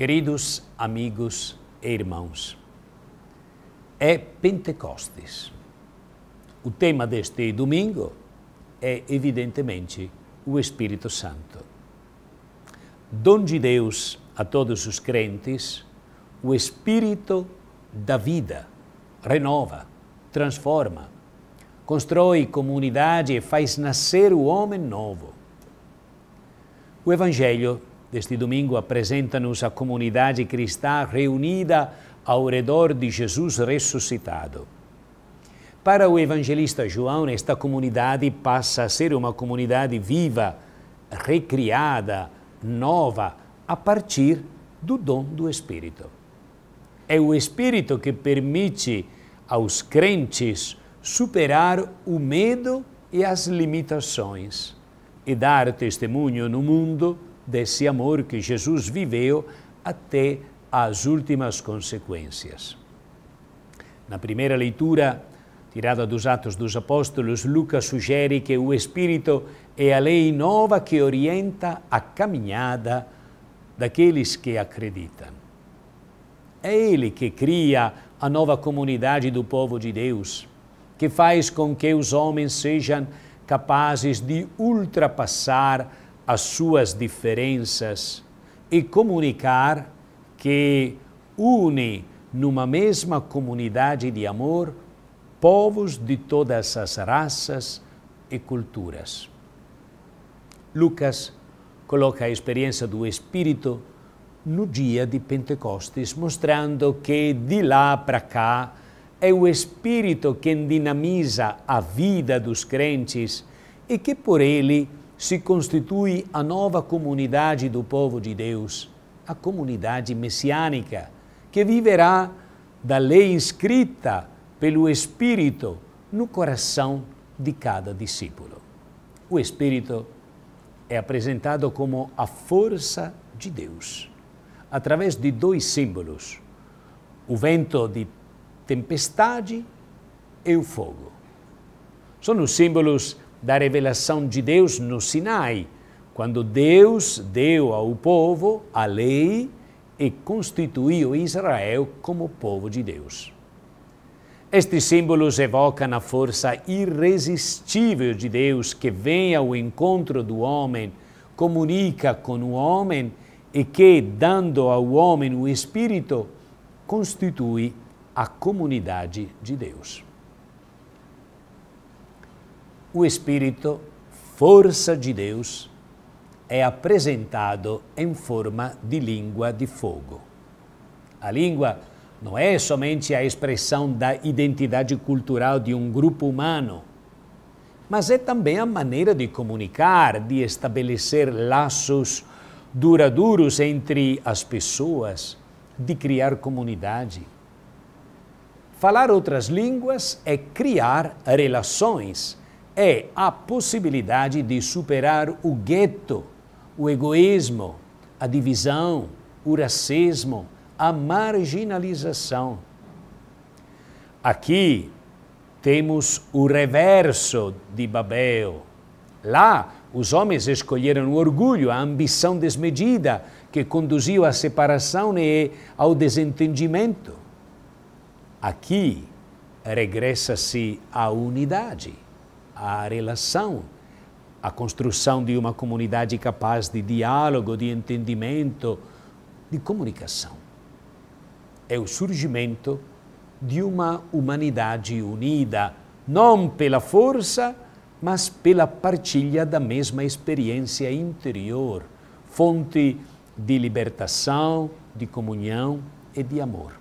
Queridos amigos e irmãos, é Pentecostes. O tema deste domingo é, evidentemente, o Espírito Santo. de Deus a todos os crentes o Espírito da vida, renova, transforma, constrói comunidade e faz nascer o homem novo. O Evangelho deste domingo apresenta-nos a comunidade cristã reunida ao redor de Jesus ressuscitado. Para o evangelista João, esta comunidade passa a ser uma comunidade viva, recriada, nova, a partir do dom do Espírito. É o Espírito que permite aos crentes superar o medo e as limitações e dar testemunho no mundo desse amor que Jesus viveu até as últimas consequências. Na primeira leitura, tirada dos Atos dos Apóstolos, Lucas sugere que o Espírito é a lei nova que orienta a caminhada daqueles que acreditam. É Ele que cria a nova comunidade do povo de Deus, que faz com que os homens sejam capazes de ultrapassar as suas diferenças e comunicar que une numa mesma comunidade de amor povos de todas as raças e culturas. Lucas coloca a experiência do Espírito no dia de Pentecostes, mostrando que de lá para cá é o Espírito quem dinamiza a vida dos crentes e que por ele se constitui a nova comunidade do povo de Deus, a comunidade messiânica, que viverá da lei escrita pelo Espírito no coração de cada discípulo. O Espírito é apresentado como a força de Deus, através de dois símbolos: o vento de tempestade e o fogo. São os símbolos da revelação de Deus no Sinai, quando Deus deu ao povo a lei e constituiu Israel como povo de Deus. Estes símbolos evocam a força irresistível de Deus que vem ao encontro do homem, comunica com o homem e que, dando ao homem o Espírito, constitui a comunidade de Deus o Espírito, força de Deus, é apresentado em forma de língua de fogo. A língua não é somente a expressão da identidade cultural de um grupo humano, mas é também a maneira de comunicar, de estabelecer laços duradouros entre as pessoas, de criar comunidade. Falar outras línguas é criar relações é a possibilidade de superar o gueto, o egoísmo, a divisão, o racismo, a marginalização. Aqui temos o reverso de Babel. Lá, os homens escolheram o orgulho, a ambição desmedida, que conduziu à separação e ao desentendimento. Aqui, regressa-se à unidade a relação, a construção de uma comunidade capaz de diálogo, de entendimento, de comunicação. É o surgimento de uma humanidade unida, não pela força, mas pela partilha da mesma experiência interior, fonte de libertação, de comunhão e de amor.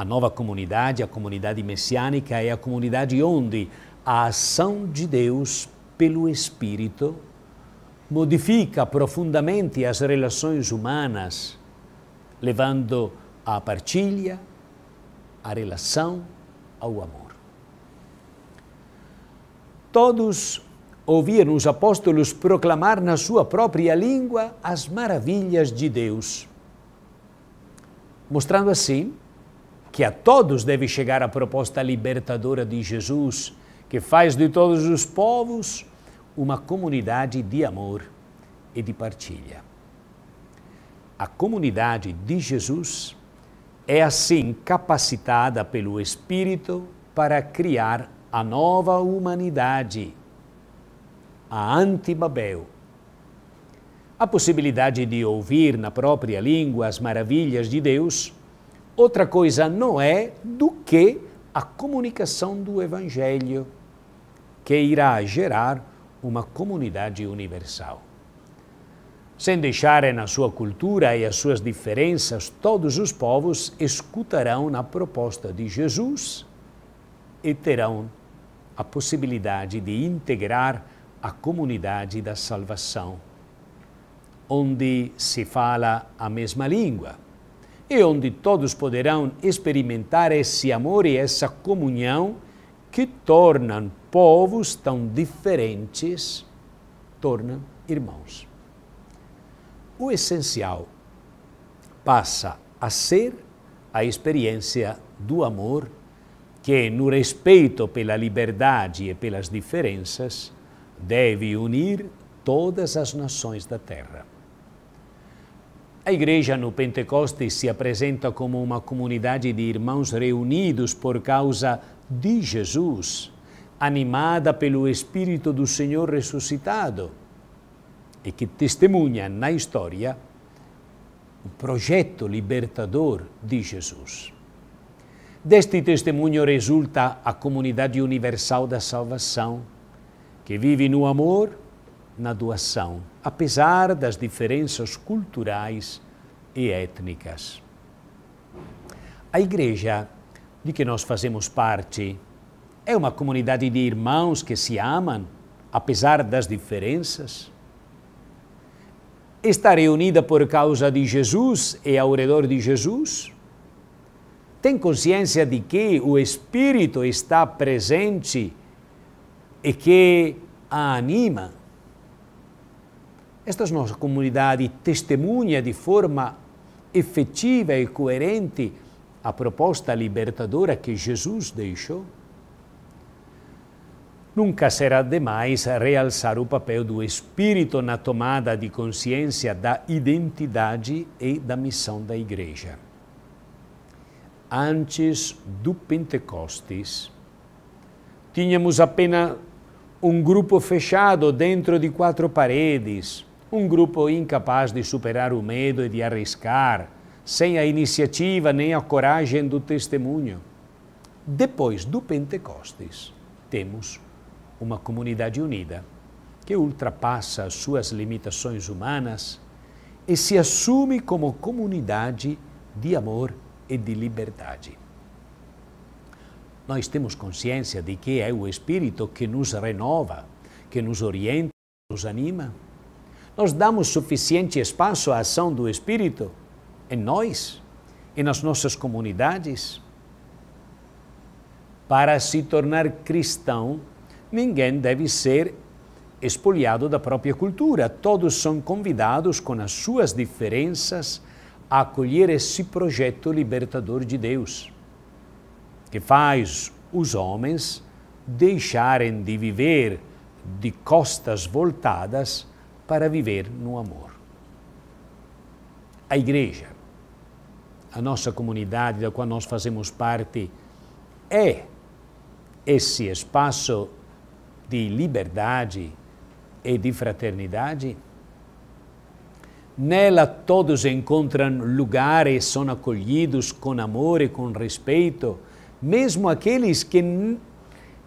A nova comunidade, a comunidade messiânica, é a comunidade onde a ação de Deus pelo Espírito modifica profundamente as relações humanas, levando à partilha, à relação, ao amor. Todos ouviram os apóstolos proclamar na sua própria língua as maravilhas de Deus, mostrando assim que a todos deve chegar a proposta libertadora de Jesus, que faz de todos os povos uma comunidade de amor e de partilha. A comunidade de Jesus é assim capacitada pelo Espírito para criar a nova humanidade, a antibabel. A possibilidade de ouvir na própria língua as maravilhas de Deus Outra coisa não é do que a comunicação do Evangelho, que irá gerar uma comunidade universal. Sem deixarem a sua cultura e as suas diferenças, todos os povos escutarão a proposta de Jesus e terão a possibilidade de integrar a comunidade da salvação, onde se fala a mesma língua e onde todos poderão experimentar esse amor e essa comunhão que tornam povos tão diferentes, tornam irmãos. O essencial passa a ser a experiência do amor que, no respeito pela liberdade e pelas diferenças, deve unir todas as nações da Terra. A igreja no Pentecostes se apresenta como uma comunidade de irmãos reunidos por causa de Jesus, animada pelo Espírito do Senhor ressuscitado e que testemunha na história o projeto libertador de Jesus. Deste testemunho resulta a comunidade universal da salvação, que vive no amor na doação, apesar das diferenças culturais e étnicas. A igreja de que nós fazemos parte é uma comunidade de irmãos que se amam, apesar das diferenças. Está reunida por causa de Jesus e ao redor de Jesus? Tem consciência de que o Espírito está presente e que a anima? Esta nossa comunidade testemunha de forma efetiva e coerente a proposta libertadora que Jesus deixou? Nunca será demais realçar o papel do Espírito na tomada de consciência da identidade e da missão da Igreja. Antes do Pentecostes, tínhamos apenas um grupo fechado dentro de quatro paredes um grupo incapaz de superar o medo e de arriscar, sem a iniciativa nem a coragem do testemunho. Depois do Pentecostes, temos uma comunidade unida que ultrapassa as suas limitações humanas e se assume como comunidade de amor e de liberdade. Nós temos consciência de que é o Espírito que nos renova, que nos orienta, nos anima. Nós damos suficiente espaço à ação do Espírito em nós e nas nossas comunidades? Para se tornar cristão, ninguém deve ser espoliado da própria cultura. Todos são convidados, com as suas diferenças, a acolher esse projeto libertador de Deus, que faz os homens deixarem de viver de costas voltadas para viver no amor. A igreja, a nossa comunidade da qual nós fazemos parte, é esse espaço de liberdade e de fraternidade? Nela todos encontram lugar e são acolhidos com amor e com respeito, mesmo aqueles que,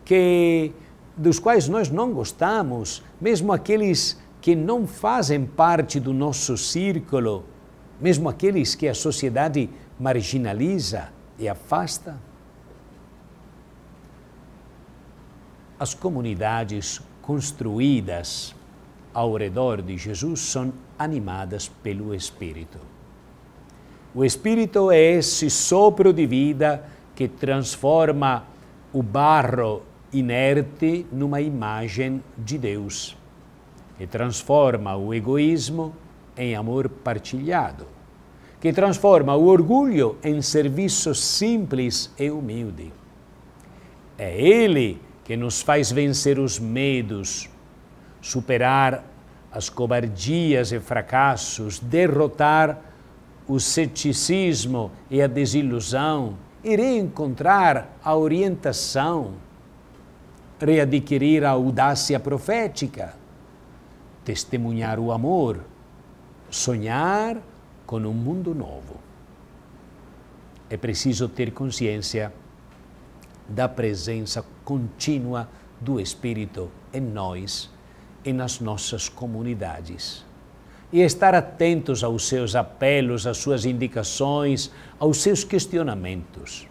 que dos quais nós não gostamos, mesmo aqueles que não fazem parte do nosso círculo, mesmo aqueles que a sociedade marginaliza e afasta? As comunidades construídas ao redor de Jesus são animadas pelo Espírito. O Espírito é esse sopro de vida que transforma o barro inerte numa imagem de Deus que transforma o egoísmo em amor partilhado, que transforma o orgulho em serviço simples e humilde. É Ele que nos faz vencer os medos, superar as cobardias e fracassos, derrotar o ceticismo e a desilusão e reencontrar a orientação, readquirir a audácia profética testemunhar o amor, sonhar com um mundo novo. É preciso ter consciência da presença contínua do Espírito em nós e nas nossas comunidades. E estar atentos aos seus apelos, às suas indicações, aos seus questionamentos.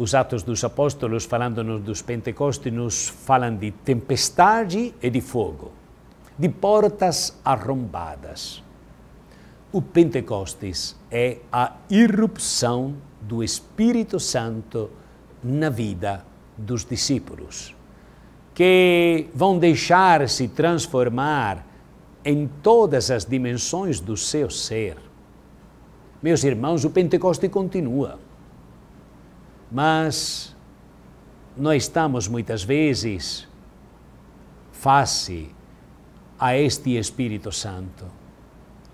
os Atos dos Apóstolos, falando-nos dos Pentecostes, nos falam de tempestade e de fogo, de portas arrombadas. O Pentecostes é a irrupção do Espírito Santo na vida dos discípulos, que vão deixar-se transformar em todas as dimensões do seu ser. Meus irmãos, o Pentecostes continua mas nós estamos muitas vezes face a este Espírito Santo,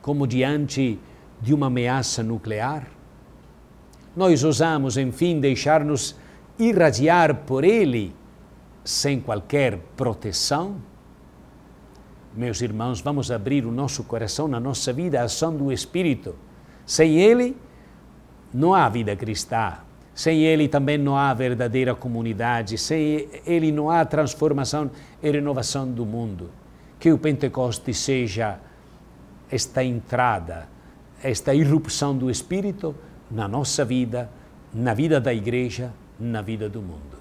como diante de uma ameaça nuclear? Nós ousamos, enfim, deixar-nos irradiar por ele sem qualquer proteção? Meus irmãos, vamos abrir o nosso coração a nossa vida à ação do Espírito. Sem ele, não há vida cristã. Sem ele também não há verdadeira comunidade, sem ele não há transformação e renovação do mundo. Que o Pentecoste seja esta entrada, esta irrupção do Espírito na nossa vida, na vida da Igreja, na vida do mundo.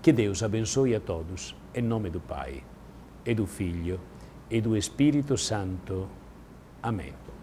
Que Deus abençoe a todos, em nome do Pai, e do Filho, e do Espírito Santo. Amém.